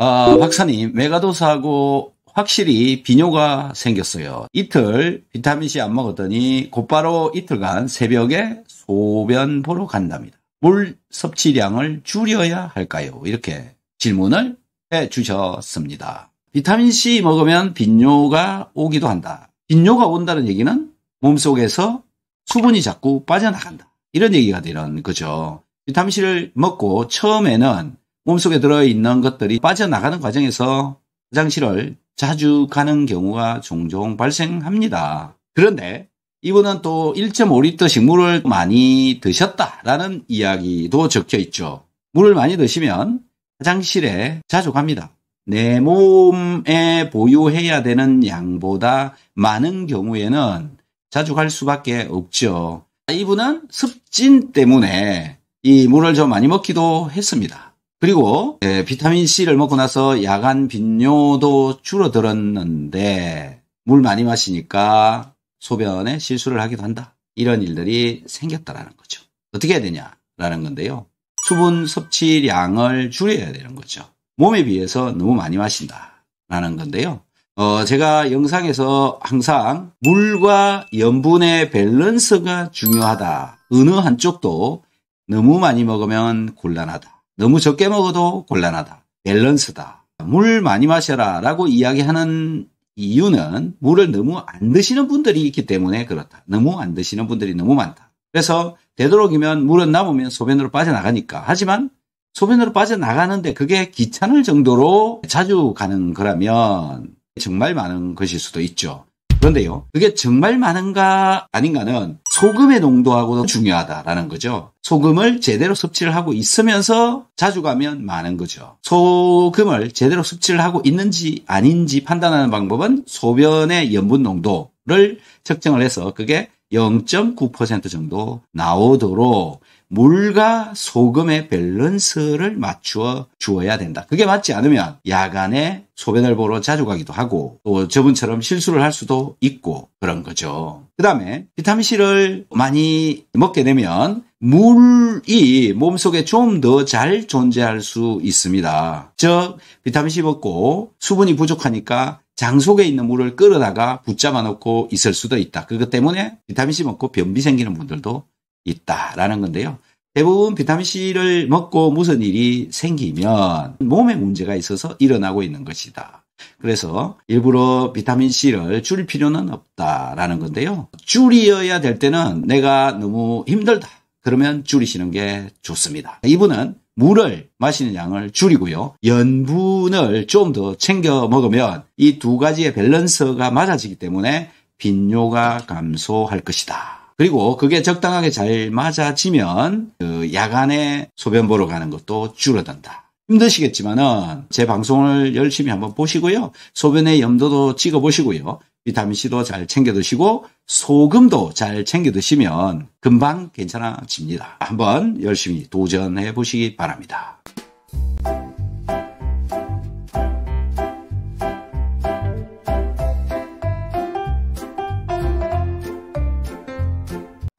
아, 박사님, 메가도사하고 확실히 비뇨가 생겼어요. 이틀 비타민C 안 먹었더니 곧바로 이틀간 새벽에 소변 보러 간답니다. 물 섭취량을 줄여야 할까요? 이렇게 질문을 해 주셨습니다. 비타민C 먹으면 빈뇨가 오기도 한다. 빈뇨가 온다는 얘기는 몸속에서 수분이 자꾸 빠져나간다. 이런 얘기가 되는 거죠. 비타민C를 먹고 처음에는 몸속에 들어있는 것들이 빠져나가는 과정에서 화장실을 자주 가는 경우가 종종 발생합니다. 그런데 이분은 또1 5리터식 물을 많이 드셨다라는 이야기도 적혀 있죠. 물을 많이 드시면 화장실에 자주 갑니다. 내 몸에 보유해야 되는 양보다 많은 경우에는 자주 갈 수밖에 없죠. 이분은 습진 때문에 이 물을 좀 많이 먹기도 했습니다. 그리고 예, 비타민 C를 먹고 나서 야간 빈뇨도 줄어들었는데 물 많이 마시니까 소변에 실수를 하기도 한다. 이런 일들이 생겼다라는 거죠. 어떻게 해야 되냐라는 건데요. 수분 섭취량을 줄여야 되는 거죠. 몸에 비해서 너무 많이 마신다라는 건데요. 어, 제가 영상에서 항상 물과 염분의 밸런스가 중요하다. 어느 한쪽도 너무 많이 먹으면 곤란하다. 너무 적게 먹어도 곤란하다. 밸런스다. 물 많이 마셔라 라고 이야기하는 이유는 물을 너무 안 드시는 분들이 있기 때문에 그렇다. 너무 안 드시는 분들이 너무 많다. 그래서 되도록이면 물은 남으면 소변으로 빠져나가니까. 하지만 소변으로 빠져나가는데 그게 귀찮을 정도로 자주 가는 거라면 정말 많은 것일 수도 있죠. 그런데요, 그게 정말 많은가 아닌가는 소금의 농도하고도 중요하다라는 거죠. 소금을 제대로 섭취를 하고 있으면서 자주 가면 많은 거죠. 소금을 제대로 섭취를 하고 있는지 아닌지 판단하는 방법은 소변의 염분 농도를 측정을 해서 그게 0.9% 정도 나오도록 물과 소금의 밸런스를 맞추어 주어야 된다. 그게 맞지 않으면 야간에 소변을 보러 자주 가기도 하고 또 저분처럼 실수를 할 수도 있고 그런 거죠. 그 다음에 비타민C를 많이 먹게 되면 물이 몸속에 좀 더 잘 존재할 수 있습니다. 즉, 비타민C 먹고 수분이 부족하니까 장 속에 있는 물을 끌어다가 붙잡아 놓고 있을 수도 있다. 그것 때문에 비타민C 먹고 변비 생기는 분들도 있다라는 건데요. 대부분 비타민C를 먹고 무슨 일이 생기면 몸에 문제가 있어서 일어나고 있는 것이다. 그래서 일부러 비타민C를 줄일 필요는 없다라는 건데요. 줄이어야 될 때는 내가 너무 힘들다. 그러면 줄이시는 게 좋습니다. 이분은 물을 마시는 양을 줄이고요. 연분을 좀 더 챙겨 먹으면 이 두 가지의 밸런스가 맞아지기 때문에 빈뇨가 감소할 것이다. 그리고 그게 적당하게 잘 맞아지면 그 야간에 소변 보러 가는 것도 줄어든다. 힘드시겠지만은 제 방송을 열심히 한번 보시고요. 소변의 염도도 찍어 보시고요. 비타민C도 잘 챙겨 드시고 소금도 잘 챙겨 드시면 금방 괜찮아집니다. 한번 열심히 도전해 보시기 바랍니다.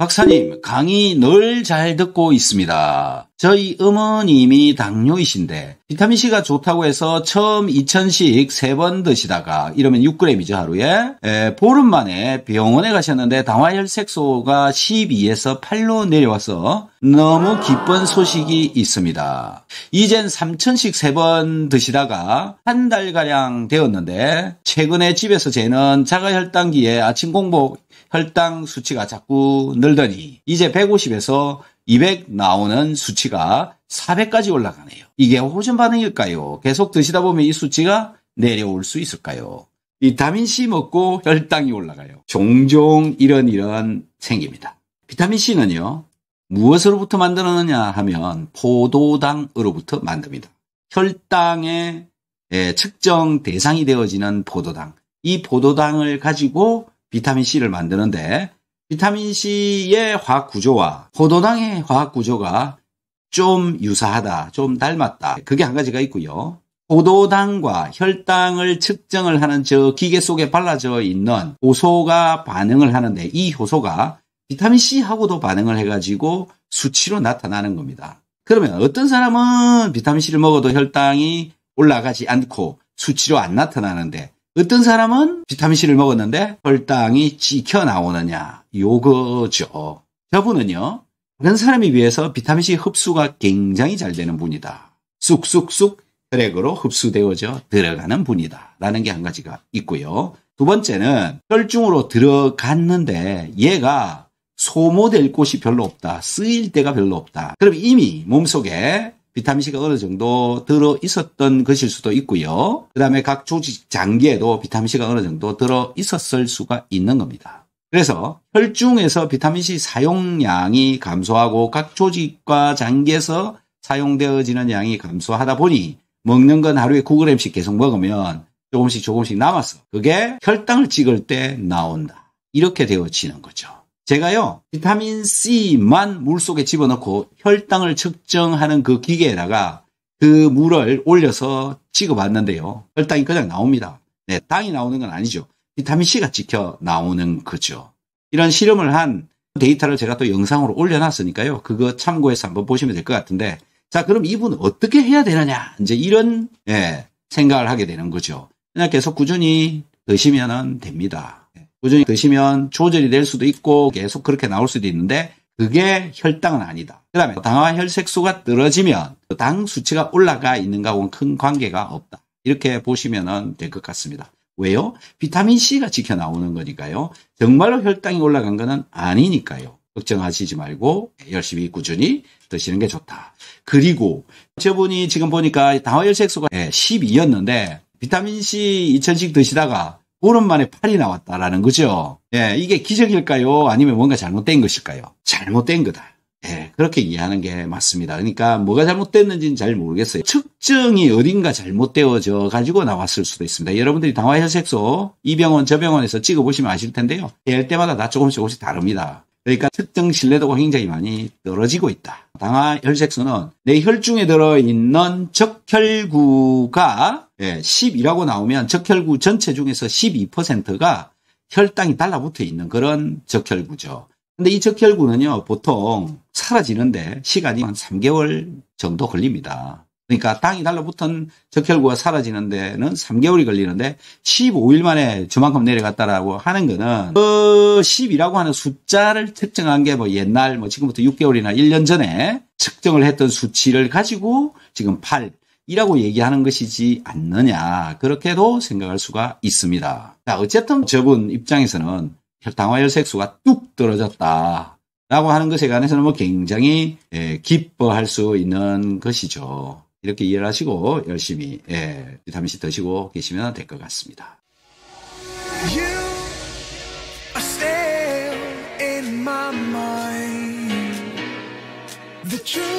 박사님, 강의 늘 잘 듣고 있습니다. 저희 어머님이 당뇨이신데 비타민C가 좋다고 해서 처음 2 0 0 0씩 3번 드시다가 이러면 6g이죠 하루에 에, 보름 만에 병원에 가셨는데 당화혈색소가 12에서 8로 내려와서 너무 기쁜 소식이 있습니다. 이젠 3 0 0 0씩 3번 드시다가 한 달가량 되었는데 최근에 집에서 재는 자가혈당기에 아침 공복 혈당 수치가 자꾸 늘더니 이제 150에서 200 나오는 수치가 400까지 올라가네요. 이게 호전 반응일까요? 계속 드시다 보면 이 수치가 내려올 수 있을까요? 비타민C 먹고 혈당이 올라가요. 종종 이런 이런 생깁니다. 비타민C는요, 무엇으로부터 만들어느냐 하면 포도당으로부터 만듭니다. 혈당의 예, 측정 대상이 되어지는 포도당. 이 포도당을 가지고 비타민 C를 만드는데 비타민 C의 화학 구조와 포도당의 화학 구조가 좀 유사하다, 좀 닮았다. 그게 한 가지가 있고요. 포도당과 혈당을 측정을 하는 저 기계 속에 발라져 있는 호소가 반응을 하는데 이 호소가 비타민 C하고도 반응을 해가지고 수치로 나타나는 겁니다. 그러면 어떤 사람은 비타민 C를 먹어도 혈당이 올라가지 않고 수치로 안 나타나는데 어떤 사람은 비타민C를 먹었는데 혈당이 찍혀 나오느냐. 요거죠. 저분은요. 다른 사람에 위해서 비타민C 흡수가 굉장히 잘 되는 분이다. 쑥쑥쑥 혈액으로 흡수되어져 들어가는 분이다. 라는 게 한 가지가 있고요. 두 번째는 혈중으로 들어갔는데 얘가 소모될 곳이 별로 없다. 쓰일 데가 별로 없다. 그럼 이미 몸속에 비타민 C가 어느 정도 들어 있었던 것일 수도 있고요. 그다음에 각 조직 장기에도 비타민 C가 어느 정도 들어 있었을 수가 있는 겁니다. 그래서 혈중에서 비타민 C 사용량이 감소하고 각 조직과 장기에서 사용되어지는 양이 감소하다 보니 먹는 건 하루에 9g씩 계속 먹으면 조금씩 조금씩 남았어. 그게 혈당을 찍을 때 나온다. 이렇게 되어지는 거죠. 제가요, 비타민 C만 물 속에 집어넣고 혈당을 측정하는 그 기계에다가 그 물을 올려서 찍어봤는데요. 혈당이 그냥 나옵니다. 네, 당이 나오는 건 아니죠. 비타민 C가 찍혀 나오는 거죠. 이런 실험을 한 데이터를 제가 또 영상으로 올려놨으니까요. 그거 참고해서 한번 보시면 될 것 같은데. 자, 그럼 이분 어떻게 해야 되느냐? 이제 이런, 예, 생각을 하게 되는 거죠. 그냥 계속 꾸준히 드시면 됩니다. 꾸준히 드시면 조절이 될 수도 있고 계속 그렇게 나올 수도 있는데 그게 혈당은 아니다. 그 다음에 당화 혈색소가 떨어지면 당 수치가 올라가 있는가하고는 큰 관계가 없다. 이렇게 보시면 될 것 같습니다. 왜요? 비타민C가 지켜 나오는 거니까요. 정말로 혈당이 올라간 거는 아니니까요. 걱정하시지 말고 열심히 꾸준히 드시는 게 좋다. 그리고 저분이 지금 보니까 당화혈색소가 12였는데 예, 비타민C 2000씩 드시다가 보름만에 팔이 나왔다라는 거죠. 예, 이게 기적일까요? 아니면 뭔가 잘못된 것일까요? 잘못된 거다. 예, 그렇게 이해하는 게 맞습니다. 그러니까 뭐가 잘못됐는지는 잘 모르겠어요. 측정이 어딘가 잘못되어져 가지고 나왔을 수도 있습니다. 여러분들이 당화혈색소 이 병원 저 병원에서 찍어보시면 아실 텐데요. 될 때마다 다 조금씩 조금씩 다릅니다. 그러니까 특정 신뢰도가 굉장히 많이 떨어지고 있다. 당화 혈색소는 내 혈중에 들어있는 적혈구가 10이라고 예, 나오면 적혈구 전체 중에서 12%가 혈당이 달라붙어 있는 그런 적혈구죠. 근데 이 적혈구는요, 보통 사라지는데 시간이 한 3개월 정도 걸립니다. 그러니까 당이 달라붙은 적혈구가 사라지는 데는 3개월이 걸리는데 15일 만에 저만큼 내려갔다라고 하는 거는 그 10이라고 하는 숫자를 측정한게 뭐 옛날 뭐 지금부터 6개월이나 1년 전에 측정을 했던 수치를 가지고 지금 8, 이라고 얘기하는 것이지 않느냐 그렇게도 생각할 수가 있습니다. 자, 어쨌든 저분 입장에서는 혈당화 혈색수가 뚝 떨어졌다. 라고 하는 것에 관해서는 뭐 굉장히 예, 기뻐할 수 있는 것이죠. 이렇게 이해를 하시고 열심히 예, 비타민C 드시고 계시면 될 것 같습니다. You